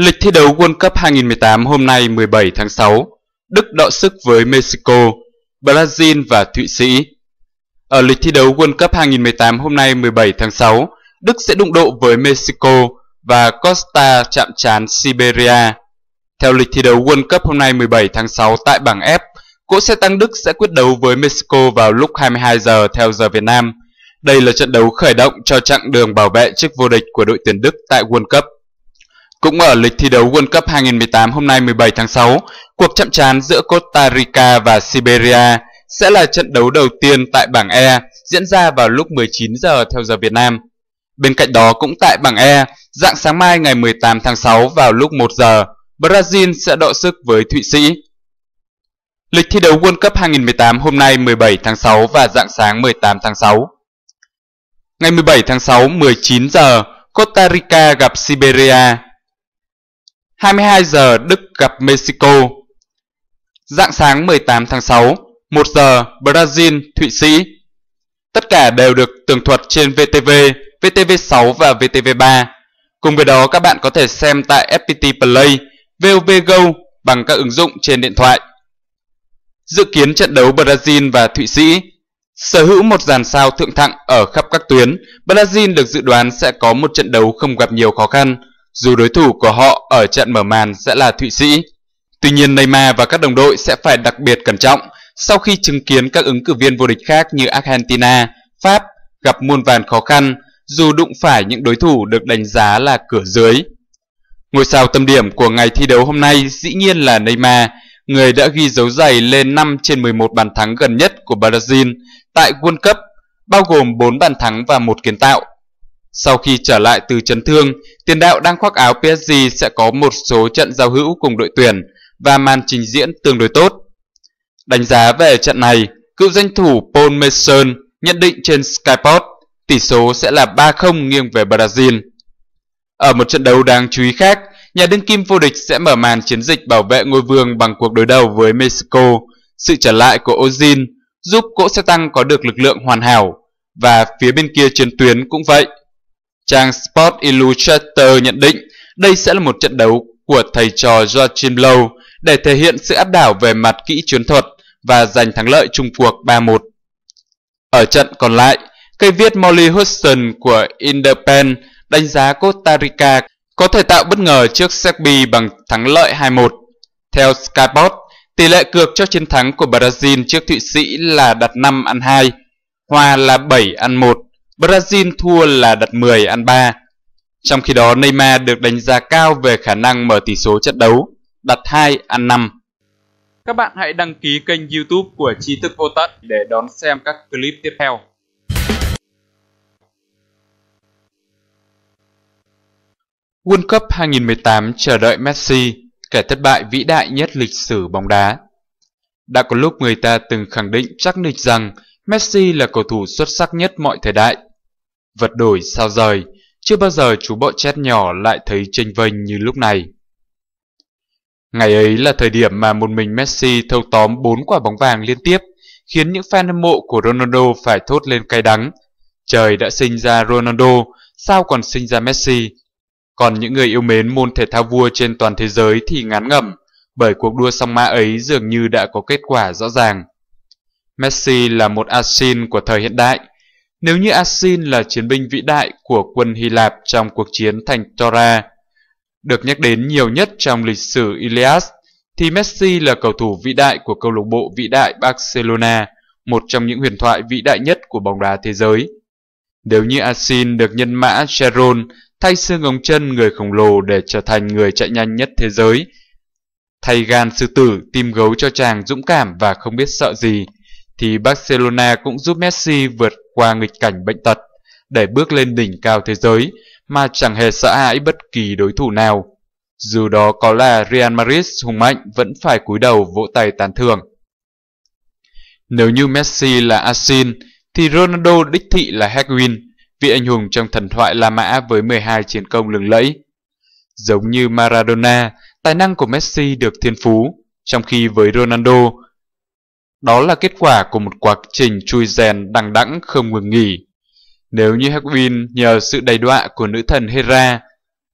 Lịch thi đấu World Cup 2018 hôm nay 17 tháng 6, Đức đọ sức với Mexico, Brazil và Thụy Sĩ. Ở lịch thi đấu World Cup 2018 hôm nay 17 tháng 6, Đức sẽ đụng độ với Mexico và Costa chạm trán Siberia. Theo lịch thi đấu World Cup hôm nay 17 tháng 6 tại bảng F, cỗ xe tăng Đức sẽ quyết đấu với Mexico vào lúc 22 giờ theo giờ Việt Nam. Đây là trận đấu khởi động cho chặng đường bảo vệ chức vô địch của đội tuyển Đức tại World Cup. Cũng ở lịch thi đấu World Cup 2018 hôm nay 17 tháng 6, cuộc chạm trán giữa Costa Rica và Siberia sẽ là trận đấu đầu tiên tại bảng E diễn ra vào lúc 19 giờ theo giờ Việt Nam. Bên cạnh đó cũng tại bảng E, dạng sáng mai ngày 18 tháng 6 vào lúc 1 giờ, Brazil sẽ đọ sức với Thụy Sĩ. Lịch thi đấu World Cup 2018 hôm nay 17 tháng 6 và dạng sáng 18 tháng 6. Ngày 17 tháng 6, 19 giờ, Costa Rica gặp Siberia, 22 giờ Đức gặp Mexico. Dạng sáng 18 tháng 6, 1 giờ Brazil, Thụy Sĩ. Tất cả đều được tường thuật trên VTV, VTV6 và VTV3. Cùng với đó các bạn có thể xem tại FPT Play, VOV Go bằng các ứng dụng trên điện thoại. Dự kiến trận đấu Brazil và Thụy Sĩ Sở hữu một dàn sao thượng thặng ở khắp các tuyến, Brazil được dự đoán sẽ có một trận đấu không gặp nhiều khó khăn – dù đối thủ của họ ở trận mở màn sẽ là Thụy Sĩ. Tuy nhiên Neymar và các đồng đội sẽ phải đặc biệt cẩn trọng sau khi chứng kiến các ứng cử viên vô địch khác như Argentina, Pháp gặp muôn vàn khó khăn dù đụng phải những đối thủ được đánh giá là cửa dưới. Ngôi sao tâm điểm của ngày thi đấu hôm nay dĩ nhiên là Neymar, người đã ghi dấu giày lên 5 trên 11 bàn thắng gần nhất của Brazil tại World Cup, bao gồm 4 bàn thắng và một kiến tạo. Sau khi trở lại từ chấn thương, tiền đạo đang khoác áo PSG sẽ có một số trận giao hữu cùng đội tuyển và màn trình diễn tương đối tốt. Đánh giá về trận này, cựu danh thủ Paul Mason nhận định trên Skyport tỷ số sẽ là 3-0 nghiêng về Brazil. Ở một trận đấu đáng chú ý khác, nhà đương kim vô địch sẽ mở màn chiến dịch bảo vệ ngôi vương bằng cuộc đối đầu với Mexico. Sự trở lại của Ozil giúp cỗ xe tăng có được lực lượng hoàn hảo và phía bên kia chiến tuyến cũng vậy. Trang Sport Illustrator nhận định đây sẽ là một trận đấu của thầy trò Joachim Low để thể hiện sự áp đảo về mặt kỹ chiến thuật và giành thắng lợi chung cuộc 3-1. Ở trận còn lại, cây viết Molly Hudson của Independent đánh giá Costa Rica có thể tạo bất ngờ trước Serbia bằng thắng lợi 2-1. Theo Skyport, tỷ lệ cược cho chiến thắng của Brazil trước Thụy Sĩ là đặt 5 ăn 2, hòa là 7 ăn 1. Brazil thua là đặt 10 ăn 3. Trong khi đó Neymar được đánh giá cao về khả năng mở tỷ số trận đấu, đặt 2 ăn 5. Các bạn hãy đăng ký kênh YouTube của Tri thức vô tận để đón xem các clip tiếp theo. World Cup 2018 chờ đợi Messi, kẻ thất bại vĩ đại nhất lịch sử bóng đá. Đã có lúc người ta từng khẳng định chắc nịch rằng Messi là cầu thủ xuất sắc nhất mọi thời đại – vật đổi sao rời, chưa bao giờ chú bọ chét nhỏ lại thấy tranh vênh như lúc này. Ngày ấy là thời điểm mà một mình Messi thâu tóm 4 quả bóng vàng liên tiếp, khiến những fan hâm mộ của Ronaldo phải thốt lên cay đắng. Trời đã sinh ra Ronaldo, sao còn sinh ra Messi? Còn những người yêu mến môn thể thao vua trên toàn thế giới thì ngán ngẩm, bởi cuộc đua song mã ấy dường như đã có kết quả rõ ràng. Messi là một asin của thời hiện đại, nếu như Asin là chiến binh vĩ đại của quân Hy Lạp trong cuộc chiến thành Tora, được nhắc đến nhiều nhất trong lịch sử Ilias, thì Messi là cầu thủ vĩ đại của câu lạc bộ vĩ đại Barcelona, một trong những huyền thoại vĩ đại nhất của bóng đá thế giới. Nếu như Asin được nhân mã Sharon thay xương ống chân người khổng lồ để trở thành người chạy nhanh nhất thế giới, thay gan sư tử tìm gấu cho chàng dũng cảm và không biết sợ gì, thì Barcelona cũng giúp Messi vượt qua nghịch cảnh bệnh tật để bước lên đỉnh cao thế giới mà chẳng hề sợ hãi bất kỳ đối thủ nào. Dù đó có là Real Madrid hùng mạnh vẫn phải cúi đầu vỗ tay tán thưởng. Nếu như Messi là Asin thì Ronaldo đích thị là Higuain, vị anh hùng trong thần thoại La Mã với 12 chiến công lừng lẫy. Giống như Maradona, tài năng của Messi được thiên phú, trong khi với Ronaldo, đó là kết quả của một quá trình chui rèn đằng đẵng không ngừng nghỉ. Nếu như Hewin nhờ sự đầy đọa của nữ thần Hera,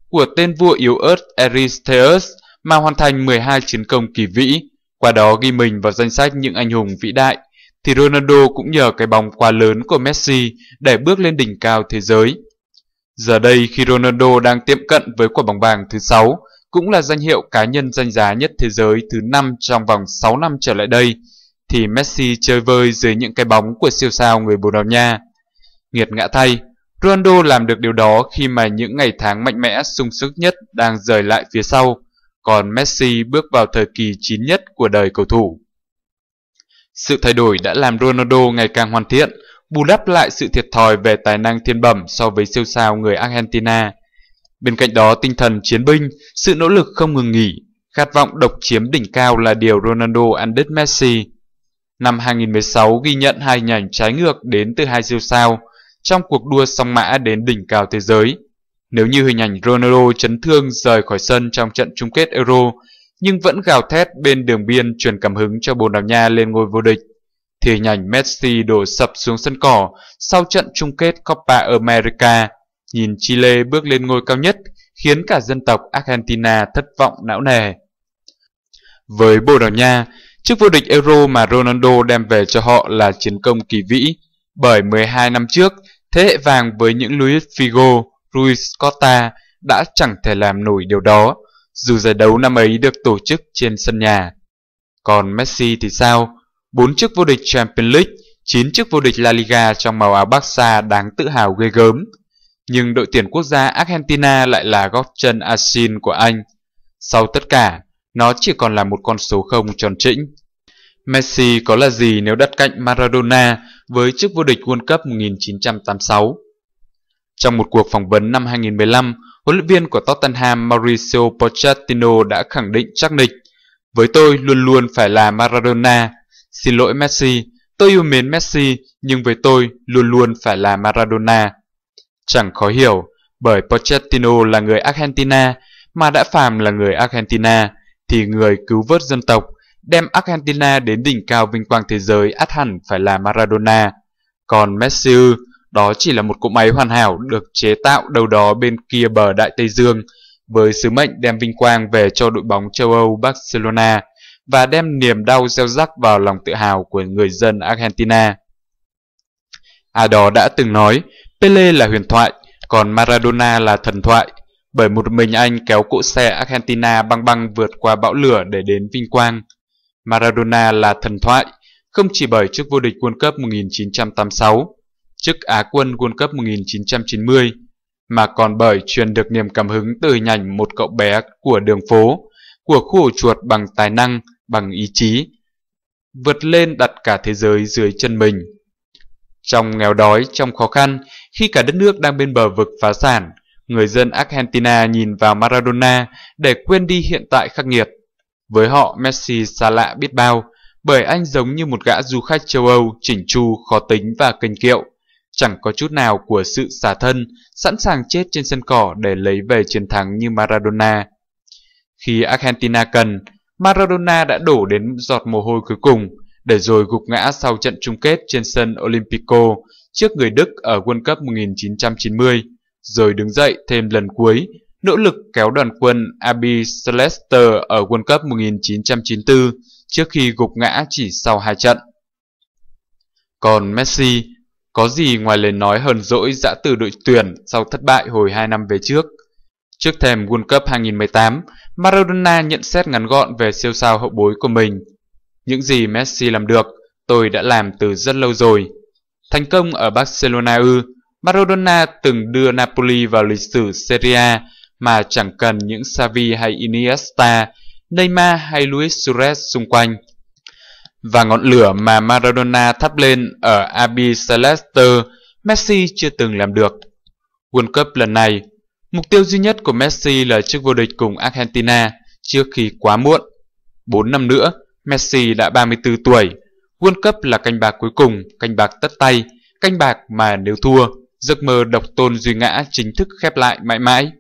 của tên vua yếu ớt Aristeus mà hoàn thành 12 chiến công kỳ vĩ, qua đó ghi mình vào danh sách những anh hùng vĩ đại, thì Ronaldo cũng nhờ cái bóng quá lớn của Messi để bước lên đỉnh cao thế giới. Giờ đây khi Ronaldo đang tiệm cận với quả bóng vàng thứ 6, cũng là danh hiệu cá nhân danh giá nhất thế giới thứ 5 trong vòng 6 năm trở lại đây, thì Messi chơi vơi dưới những cái bóng của siêu sao người Bồ Đào Nha. Nghiệt ngã thay, Ronaldo làm được điều đó khi mà những ngày tháng mạnh mẽ sung sức nhất đang rời lại phía sau, còn Messi bước vào thời kỳ chín nhất của đời cầu thủ. Sự thay đổi đã làm Ronaldo ngày càng hoàn thiện, bù đắp lại sự thiệt thòi về tài năng thiên bẩm so với siêu sao người Argentina. Bên cạnh đó, tinh thần chiến binh, sự nỗ lực không ngừng nghỉ, khát vọng độc chiếm đỉnh cao là điều Ronaldo ăn đứt Messi Năm 2016 ghi nhận hai hình ảnh trái ngược đến từ hai siêu sao trong cuộc đua song mã đến đỉnh cao thế giới. Nếu như hình ảnh Ronaldo chấn thương rời khỏi sân trong trận chung kết Euro nhưng vẫn gào thét bên đường biên truyền cảm hứng cho Bồ Đào Nha lên ngôi vô địch, thì hình ảnh Messi đổ sập xuống sân cỏ sau trận chung kết Copa America, nhìn Chile bước lên ngôi cao nhất khiến cả dân tộc Argentina thất vọng não nề. Với Bồ Đào Nha, Chức vô địch Euro mà Ronaldo đem về cho họ là chiến công kỳ vĩ, bởi 12 năm trước, thế hệ vàng với những Luis Figo, Luis Costa đã chẳng thể làm nổi điều đó, dù giải đấu năm ấy được tổ chức trên sân nhà. Còn Messi thì sao? 4 chức vô địch Champions League, 9 chức vô địch La Liga trong màu áo Barca đáng tự hào ghê gớm. Nhưng đội tuyển quốc gia Argentina lại là gót chân asin của Anh. Sau tất cả, nó chỉ còn là một con số không tròn trĩnh. Messi có là gì nếu đặt cạnh Maradona với chức vô địch World Cup 1986? Trong một cuộc phỏng vấn năm 2015, huấn luyện viên của Tottenham Mauricio Pochettino đã khẳng định chắc nịch Với tôi luôn luôn phải là Maradona. Xin lỗi Messi, tôi yêu mến Messi nhưng với tôi luôn luôn phải là Maradona. Chẳng khó hiểu, bởi Pochettino là người Argentina mà đã phàm là người Argentina thì người cứu vớt dân tộc, đem Argentina đến đỉnh cao vinh quang thế giới át hẳn phải là Maradona. Còn Messi, đó chỉ là một cỗ máy hoàn hảo được chế tạo đâu đó bên kia bờ Đại Tây Dương, với sứ mệnh đem vinh quang về cho đội bóng châu Âu Barcelona và đem niềm đau gieo rắc vào lòng tự hào của người dân Argentina. À đó đã từng nói, Pele là huyền thoại, còn Maradona là thần thoại bởi một mình anh kéo cỗ xe Argentina băng băng vượt qua bão lửa để đến vinh quang. Maradona là thần thoại, không chỉ bởi chức vô địch World Cup 1986, chức Á quân World Cup 1990, mà còn bởi truyền được niềm cảm hứng từ hình ảnh một cậu bé của đường phố, của khu ổ chuột bằng tài năng, bằng ý chí, vượt lên đặt cả thế giới dưới chân mình. Trong nghèo đói, trong khó khăn, khi cả đất nước đang bên bờ vực phá sản, Người dân Argentina nhìn vào Maradona để quên đi hiện tại khắc nghiệt. Với họ Messi xa lạ biết bao, bởi anh giống như một gã du khách châu Âu chỉnh chu, khó tính và kênh kiệu. Chẳng có chút nào của sự xả thân, sẵn sàng chết trên sân cỏ để lấy về chiến thắng như Maradona. Khi Argentina cần, Maradona đã đổ đến giọt mồ hôi cuối cùng, để rồi gục ngã sau trận chung kết trên sân Olympico trước người Đức ở World Cup 1990 rồi đứng dậy thêm lần cuối, nỗ lực kéo đoàn quân Abi Celester ở World Cup 1994 trước khi gục ngã chỉ sau hai trận. Còn Messi, có gì ngoài lời nói hờn dỗi dã từ đội tuyển sau thất bại hồi 2 năm về trước? Trước thềm World Cup 2018, Maradona nhận xét ngắn gọn về siêu sao hậu bối của mình. Những gì Messi làm được, tôi đã làm từ rất lâu rồi. Thành công ở Barcelona ư, Maradona từng đưa Napoli vào lịch sử Serie A mà chẳng cần những Xavi hay Iniesta, Neymar hay Luis Suarez xung quanh. Và ngọn lửa mà Maradona thắp lên ở AB Celeste, Messi chưa từng làm được. World Cup lần này, mục tiêu duy nhất của Messi là chức vô địch cùng Argentina trước khi quá muộn. 4 năm nữa, Messi đã 34 tuổi. World Cup là canh bạc cuối cùng, canh bạc tất tay, canh bạc mà nếu thua giấc mơ độc tôn duy ngã chính thức khép lại mãi mãi.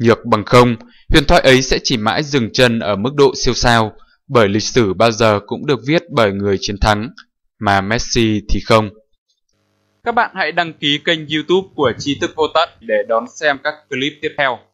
Nhược bằng không, huyền thoại ấy sẽ chỉ mãi dừng chân ở mức độ siêu sao, bởi lịch sử bao giờ cũng được viết bởi người chiến thắng, mà Messi thì không. Các bạn hãy đăng ký kênh youtube của Tri Thức Vô Tận để đón xem các clip tiếp theo.